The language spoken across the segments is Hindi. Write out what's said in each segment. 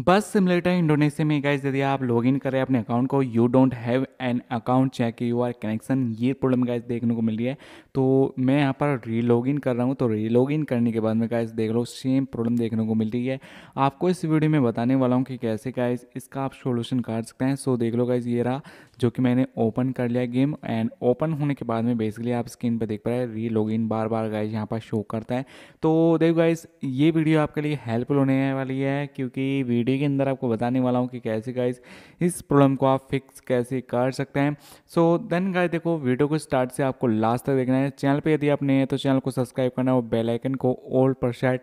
बस सिमलेटर इंडोनेशिया में गाइज यदि आप लॉग इन करें अपने अकाउंट को you don't have an account check your connection ये प्रॉब्लम गाइज देखने को मिल रही है तो मैं यहाँ पर री लॉग इन कर रहा हूँ तो री लॉग इन करने के बाद में गाइज देख लो सेम प्रॉब्लम देखने को मिल रही है आपको इस वीडियो में बताने वाला हूँ कि कैसे गाइज इसका आप सोल्यूशन कर सकते हैं सो देख लो गाइज ये रहा जो कि मैंने ओपन कर लिया गेम एंड ओपन होने के बाद में बेसिकली आप स्क्रीन पर देख पा रहे हैं री log in bar bar guys यहाँ पर शो करता है तो देखो गाइज ये वीडियो आपके लिए हेल्पफुल होने वाली है क्योंकि वीडियो के अंदर आपको बताने वाला हूँ कि कैसे गाइज इस प्रॉब्लम को आप फिक्स कैसे कर सकते हैं सो देन गाय देखो वीडियो को स्टार्ट से आपको लास्ट तक देखना है चैनल पर यदि आप नए हैं तो चैनल को सब्सक्राइब करना और बेलाइकन को ऑल पर शर्ट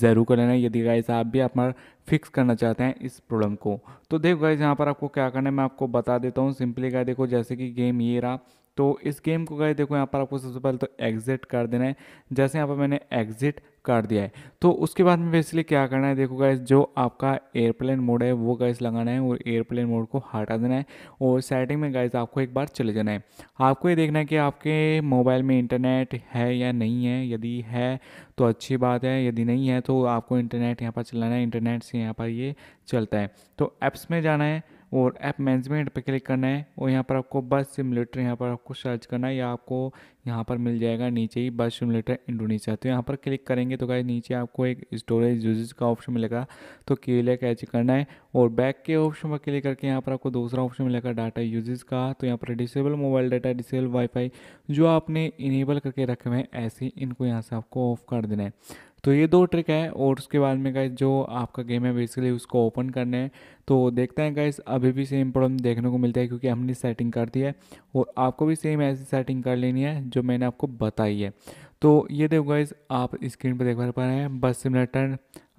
ज़रूर कर लेना यदि गाइज आप भी अपना फिक्स करना चाहते हैं इस प्रॉब्लम को तो देखो गाइज यहाँ पर आपको क्या करना है मैं आपको बता देता हूँ सिंपली गाय देखो जैसे कि गेम ये रहा तो इस गेम को गए देखो यहाँ पर आपको सबसे पहले तो एग्ज़िट कर देना है जैसे यहाँ पर मैंने एग्ज़िट काट दिया है तो उसके बाद में बेसिकली क्या करना है देखो गाइस जो आपका एयरप्लेन मोड है वो गाइस लगाना है और एयरप्लेन मोड को हटा देना है और सेटिंग में गाइस आपको एक बार चले जाना है आपको ये देखना है कि आपके मोबाइल में इंटरनेट है या नहीं है यदि है तो अच्छी बात है यदि नहीं है तो आपको इंटरनेट यहाँ पर चलाना है इंटरनेट से यहाँ पर ये चलता है तो ऐप्स में जाना है और ऐप मैनेजमेंट पर क्लिक करना है और यहाँ पर आपको बस सिमुलेटर यहाँ पर आपको सर्च करना है या आपको यहाँ पर मिल जाएगा नीचे ही बस सिमुलेटर इंडोनेशिया तो यहाँ पर क्लिक करेंगे तो गाइज नीचे आपको एक स्टोरेज यूजेज का ऑप्शन मिलेगा तो केले कैच करना है और बैक के ऑप्शन पर क्लिक करके यहाँ पर आपको दूसरा ऑप्शन मिलेगा डाटा यूजेज का तो यहाँ पर disable mobile data disable wifi जो आपने इनेबल करके रखे हुए हैं ऐसे इनको यहाँ से आपको ऑफ कर देना है तो ये दो ट्रिक है और उसके बाद में गाइस जो आपका गेम है बेसिकली उसको ओपन करने है तो देखते हैं गाइस अभी भी सेम प्रॉब्लम देखने को मिलता है क्योंकि हमने सेटिंग कर दी है और आपको भी सेम ऐसी सेटिंग कर लेनी है जो मैंने आपको बताई है तो ये देखो गाइज आप स्क्रीन पर देख पा रहे हैं बस सिम रिटर्न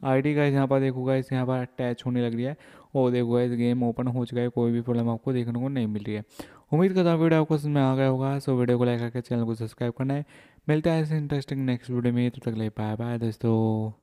आईडी गाइज यहाँ पर देखो गाइज यहाँ पर अटैच होने लग रही है और देखो गाइज गेम ओपन हो चुका है कोई भी प्रॉब्लम आपको देखने को नहीं मिल रही है उम्मीद करता हूँ वीडियो आपको समझ में आ गया होगा सो वीडियो को लाइक करके चैनल को सब्सक्राइब करना है मिलता है ऐसे इंटरेस्टिंग नेक्स्ट वीडियो में तो तक ले पाए बाय दोस्तों